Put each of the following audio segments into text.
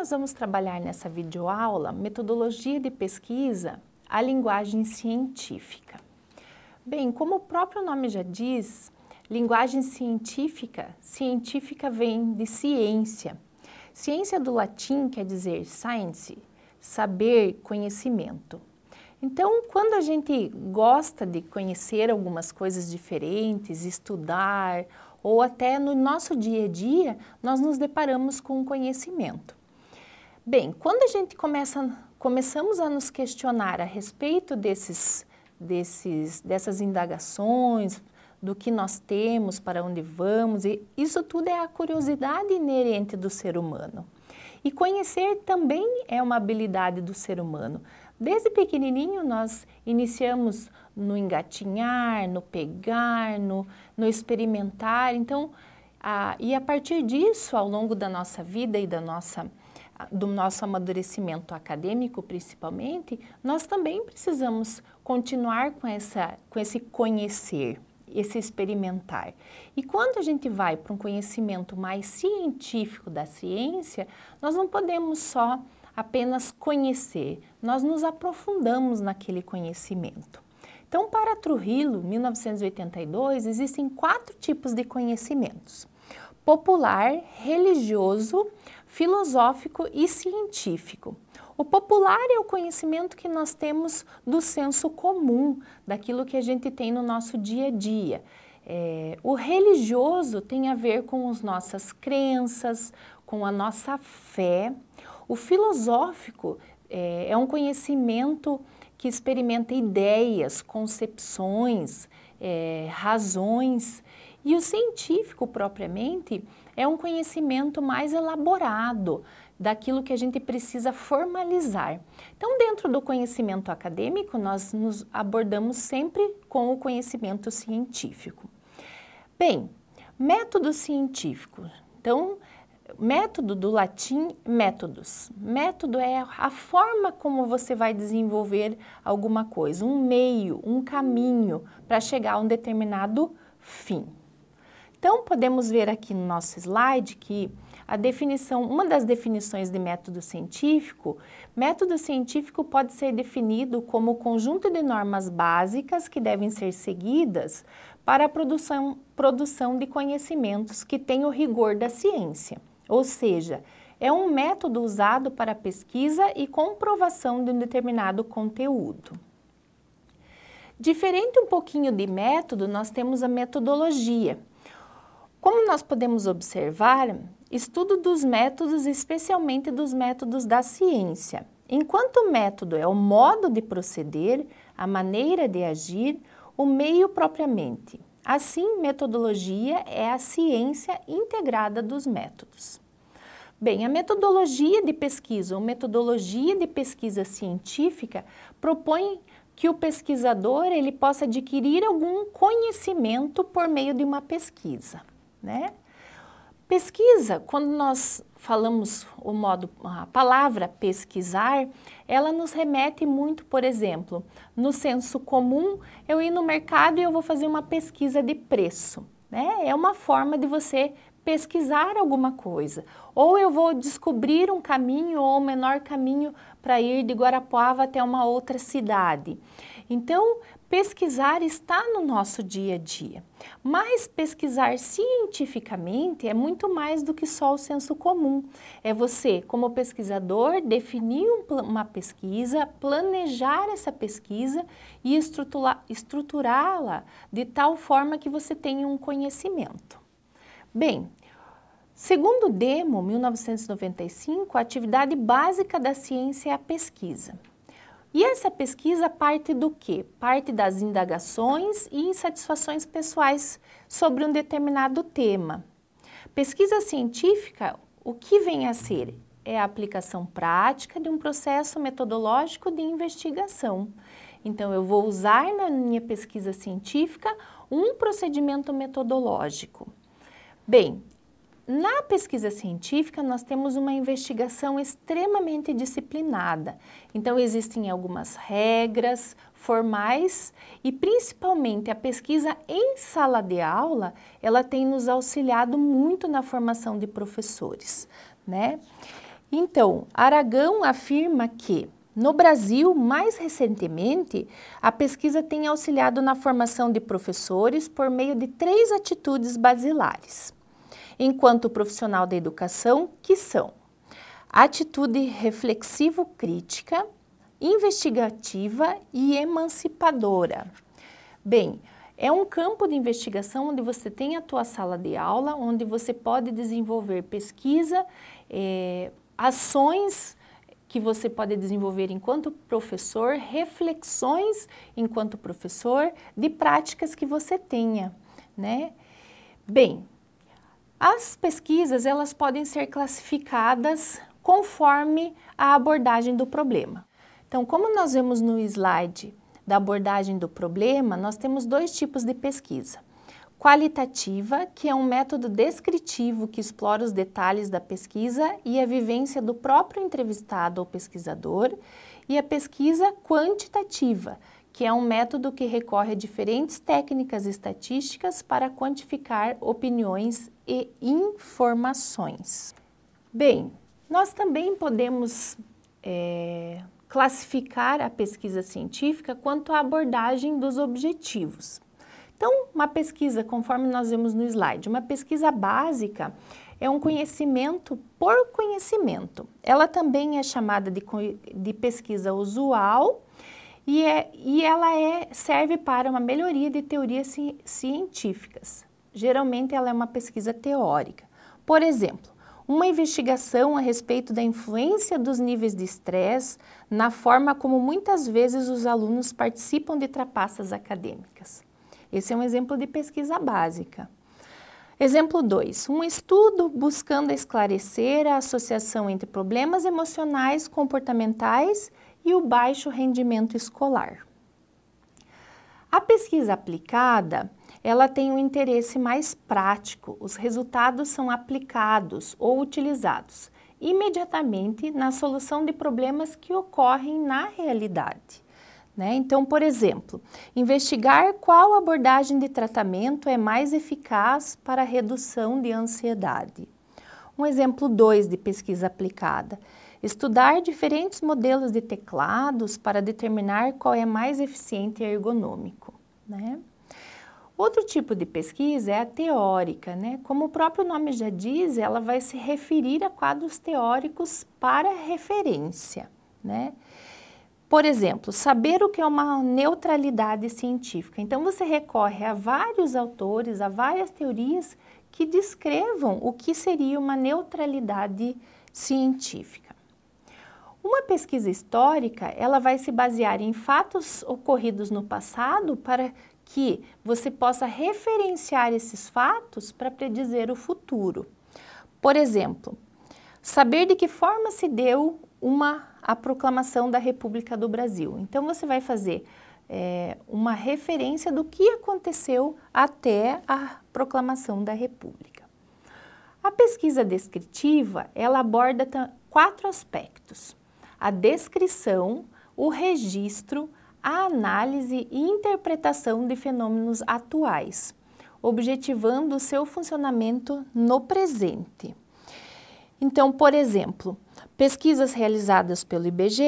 nós vamos trabalhar nessa videoaula metodologia de pesquisa, a linguagem científica. Bem, como o próprio nome já diz, linguagem científica, científica vem de ciência. Ciência do latim quer dizer science, saber, conhecimento. Então, quando a gente gosta de conhecer algumas coisas diferentes, estudar, ou até no nosso dia a dia, nós nos deparamos com conhecimento. Bem, quando a gente começa, começamos a nos questionar a respeito desses, desses, dessas indagações, do que nós temos, para onde vamos, e isso tudo é a curiosidade inerente do ser humano. E conhecer também é uma habilidade do ser humano. Desde pequenininho nós iniciamos no engatinhar, no pegar, no, no experimentar. Então, a, e a partir disso, ao longo da nossa vida e da nossa do nosso amadurecimento acadêmico, principalmente, nós também precisamos continuar com, essa, com esse conhecer, esse experimentar. E quando a gente vai para um conhecimento mais científico da ciência, nós não podemos só apenas conhecer, nós nos aprofundamos naquele conhecimento. Então, para Trujillo, 1982, existem quatro tipos de conhecimentos: popular, religioso, filosófico e científico. O popular é o conhecimento que nós temos do senso comum, daquilo que a gente tem no nosso dia a dia. É, o religioso tem a ver com as nossas crenças, com a nossa fé. O filosófico é, é um conhecimento que experimenta ideias, concepções, é, razões. E o científico, propriamente, é um conhecimento mais elaborado daquilo que a gente precisa formalizar. Então, dentro do conhecimento acadêmico, nós nos abordamos sempre com o conhecimento científico. Bem, método científico. Então, método do latim métodos. Método é a forma como você vai desenvolver alguma coisa, um meio, um caminho para chegar a um determinado fim. Então, podemos ver aqui no nosso slide que a definição, uma das definições de método científico, método científico pode ser definido como o conjunto de normas básicas que devem ser seguidas para a produção, produção de conhecimentos que tem o rigor da ciência, ou seja, é um método usado para pesquisa e comprovação de um determinado conteúdo. Diferente um pouquinho de método, nós temos a metodologia, como nós podemos observar, estudo dos métodos, especialmente dos métodos da ciência. Enquanto o método é o modo de proceder, a maneira de agir, o meio propriamente. Assim, metodologia é a ciência integrada dos métodos. Bem, a metodologia de pesquisa ou metodologia de pesquisa científica propõe que o pesquisador ele possa adquirir algum conhecimento por meio de uma pesquisa né? Pesquisa, quando nós falamos o modo, a palavra pesquisar, ela nos remete muito, por exemplo, no senso comum, eu ir no mercado e eu vou fazer uma pesquisa de preço, né? É uma forma de você pesquisar alguma coisa, ou eu vou descobrir um caminho ou o menor caminho para ir de Guarapuava até uma outra cidade. Então, pesquisar está no nosso dia a dia, mas pesquisar cientificamente é muito mais do que só o senso comum. É você, como pesquisador, definir uma pesquisa, planejar essa pesquisa e estruturá-la de tal forma que você tenha um conhecimento. Bem, Segundo o DEMO, 1995, a atividade básica da ciência é a pesquisa. E essa pesquisa parte do quê? Parte das indagações e insatisfações pessoais sobre um determinado tema. Pesquisa científica, o que vem a ser? É a aplicação prática de um processo metodológico de investigação. Então, eu vou usar na minha pesquisa científica um procedimento metodológico. Bem, na pesquisa científica, nós temos uma investigação extremamente disciplinada. Então, existem algumas regras formais e, principalmente, a pesquisa em sala de aula, ela tem nos auxiliado muito na formação de professores, né? Então, Aragão afirma que no Brasil, mais recentemente, a pesquisa tem auxiliado na formação de professores por meio de três atitudes basilares enquanto profissional da educação, que são atitude reflexivo-crítica, investigativa e emancipadora. Bem, é um campo de investigação onde você tem a tua sala de aula, onde você pode desenvolver pesquisa, é, ações que você pode desenvolver enquanto professor, reflexões enquanto professor, de práticas que você tenha, né? Bem, as pesquisas elas podem ser classificadas conforme a abordagem do problema. Então, como nós vemos no slide da abordagem do problema, nós temos dois tipos de pesquisa. Qualitativa, que é um método descritivo que explora os detalhes da pesquisa e a vivência do próprio entrevistado ou pesquisador, e a pesquisa quantitativa, que é um método que recorre a diferentes técnicas estatísticas para quantificar opiniões e informações. Bem, nós também podemos é, classificar a pesquisa científica quanto à abordagem dos objetivos. Então, uma pesquisa, conforme nós vemos no slide, uma pesquisa básica é um conhecimento por conhecimento. Ela também é chamada de, de pesquisa usual e, é, e ela é, serve para uma melhoria de teorias ci, científicas. Geralmente ela é uma pesquisa teórica. Por exemplo, uma investigação a respeito da influência dos níveis de estresse na forma como muitas vezes os alunos participam de trapaças acadêmicas. Esse é um exemplo de pesquisa básica. Exemplo 2. Um estudo buscando esclarecer a associação entre problemas emocionais, comportamentais e o baixo rendimento escolar. A pesquisa aplicada ela tem um interesse mais prático, os resultados são aplicados ou utilizados imediatamente na solução de problemas que ocorrem na realidade. Né? Então, por exemplo, investigar qual abordagem de tratamento é mais eficaz para a redução de ansiedade. Um exemplo 2 de pesquisa aplicada. Estudar diferentes modelos de teclados para determinar qual é mais eficiente e ergonômico. Né? Outro tipo de pesquisa é a teórica, né? Como o próprio nome já diz, ela vai se referir a quadros teóricos para referência, né? Por exemplo, saber o que é uma neutralidade científica. Então você recorre a vários autores, a várias teorias que descrevam o que seria uma neutralidade científica. Uma pesquisa histórica, ela vai se basear em fatos ocorridos no passado para que você possa referenciar esses fatos para predizer o futuro. Por exemplo, saber de que forma se deu uma a proclamação da República do Brasil. Então você vai fazer é, uma referência do que aconteceu até a proclamação da República. A pesquisa descritiva ela aborda quatro aspectos: a descrição, o registro, a análise e interpretação de fenômenos atuais, objetivando seu funcionamento no presente. Então, por exemplo, pesquisas realizadas pelo IBGE,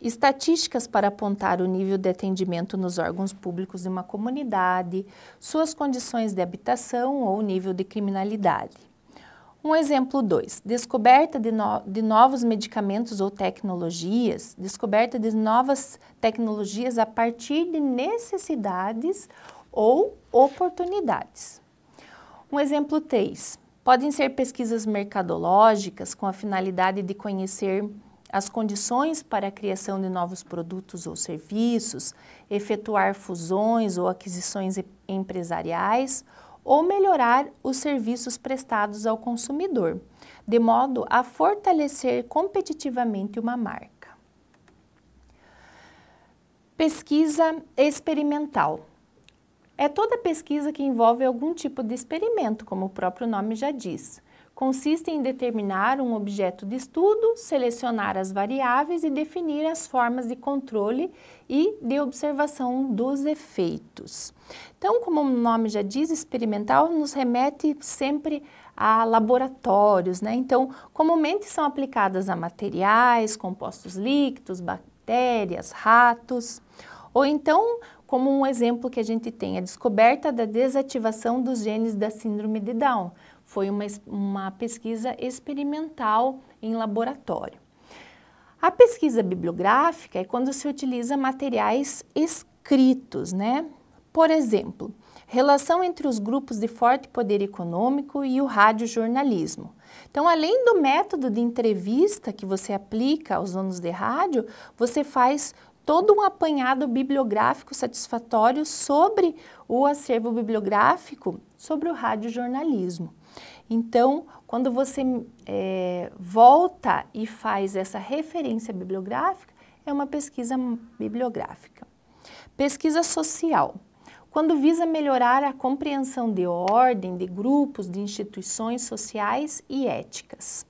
estatísticas para apontar o nível de atendimento nos órgãos públicos de uma comunidade, suas condições de habitação ou nível de criminalidade. Um exemplo 2, descoberta de, no, de, novos medicamentos ou tecnologias, descoberta de novas tecnologias a partir de necessidades ou oportunidades. Um exemplo 3, podem ser pesquisas mercadológicas com a finalidade de conhecer as condições para a criação de novos produtos ou serviços, efetuar fusões ou aquisições empresariais ou melhorar os serviços prestados ao consumidor, de modo a fortalecer competitivamente uma marca. Pesquisa experimental. É toda pesquisa que envolve algum tipo de experimento, como o próprio nome já diz consiste em determinar um objeto de estudo, selecionar as variáveis e definir as formas de controle e de observação dos efeitos. Então, como o nome já diz, experimental nos remete sempre a laboratórios, né? Então, comumente são aplicadas a materiais, compostos líquidos, bactérias, ratos, ou então como um exemplo que a gente tem, a descoberta da desativação dos genes da síndrome de Down. Foi uma, uma pesquisa experimental em laboratório. A pesquisa bibliográfica é quando se utiliza materiais escritos, né? Por exemplo, relação entre os grupos de forte poder econômico e o radiojornalismo. Então, além do método de entrevista que você aplica aos donos de rádio, você faz todo um apanhado bibliográfico satisfatório sobre o acervo bibliográfico sobre o radiojornalismo. Então, quando você é, volta e faz essa referência bibliográfica, é uma pesquisa bibliográfica. Pesquisa social. Quando visa melhorar a compreensão de ordem, de grupos, de instituições sociais e éticas.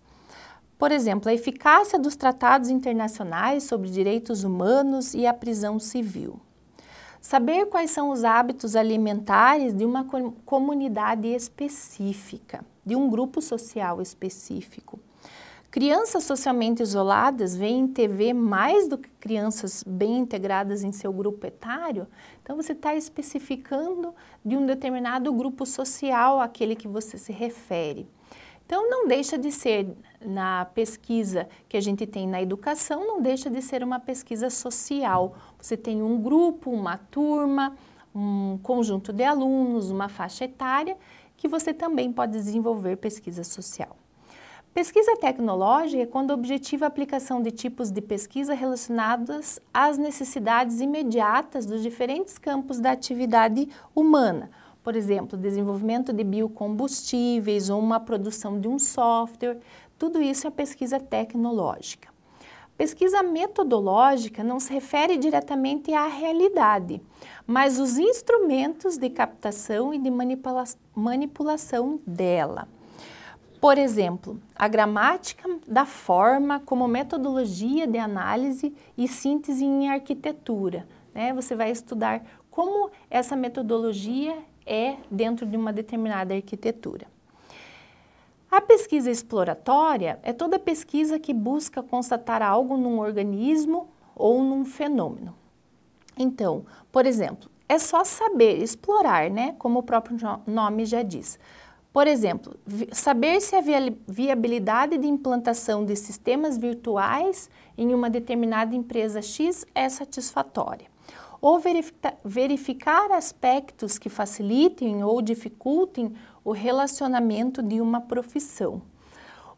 Por exemplo, a eficácia dos tratados internacionais sobre direitos humanos e a prisão civil. Saber quais são os hábitos alimentares de uma comunidade específica de um grupo social específico. Crianças socialmente isoladas veem TV mais do que crianças bem integradas em seu grupo etário. Então, você está especificando de um determinado grupo social aquele que você se refere. Então, não deixa de ser, na pesquisa que a gente tem na educação, não deixa de ser uma pesquisa social. Você tem um grupo, uma turma, um conjunto de alunos, uma faixa etária que você também pode desenvolver pesquisa social. Pesquisa tecnológica é quando objetiva é a aplicação de tipos de pesquisa relacionadas às necessidades imediatas dos diferentes campos da atividade humana, por exemplo, desenvolvimento de biocombustíveis ou uma produção de um software, tudo isso é pesquisa tecnológica. Pesquisa metodológica não se refere diretamente à realidade, mas os instrumentos de captação e de manipula manipulação dela. Por exemplo, a gramática da forma como metodologia de análise e síntese em arquitetura. Né? Você vai estudar como essa metodologia é dentro de uma determinada arquitetura. A pesquisa exploratória é toda pesquisa que busca constatar algo num organismo ou num fenômeno. Então, por exemplo, é só saber explorar, né? Como o próprio nome já diz. Por exemplo, saber se a viabilidade de implantação de sistemas virtuais em uma determinada empresa X é satisfatória. Ou verificar aspectos que facilitem ou dificultem o relacionamento de uma profissão.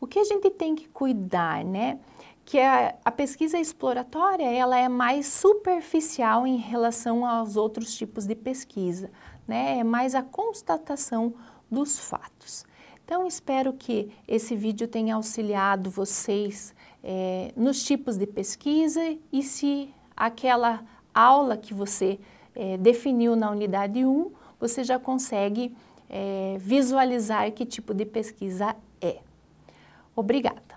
O que a gente tem que cuidar, né? Que a, é a pesquisa exploratória, ela é mais superficial em relação aos outros tipos de pesquisa, né? É mais a constatação dos fatos. Então, espero que esse vídeo tenha auxiliado vocês é, nos tipos de pesquisa e se aquela aula que você é, definiu na unidade 1, você já consegue é, visualizar que tipo de pesquisa é. Obrigada.